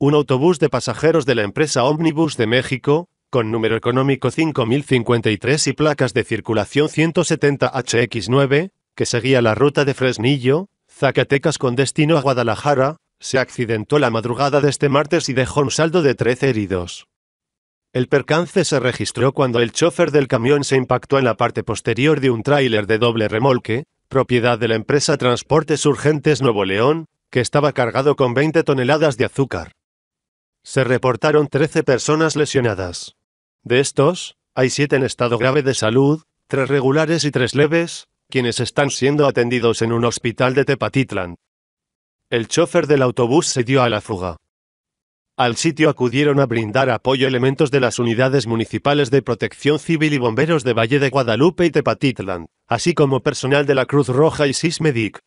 un autobús de pasajeros de la empresa Omnibus de México, con número económico 5053 y placas de circulación 170HX9, que seguía la ruta de Fresnillo, Zacatecas con destino a Guadalajara, se accidentó la madrugada de este martes y dejó un saldo de 13 heridos. El percance se registró cuando el chofer del camión se impactó en la parte posterior de un tráiler de doble remolque, propiedad de la empresa Transportes Urgentes Nuevo León, que estaba cargado con 20 toneladas de azúcar. Se reportaron 13 personas lesionadas. De estos, hay 7 en estado grave de salud, 3 regulares y 3 leves, quienes están siendo atendidos en un hospital de Tepatitlán. El chofer del autobús se dio a la fuga. Al sitio acudieron a brindar apoyo elementos de las unidades municipales de protección civil y bomberos de Valle de Guadalupe y Tepatitlán, así como personal de la Cruz Roja y Sismedic.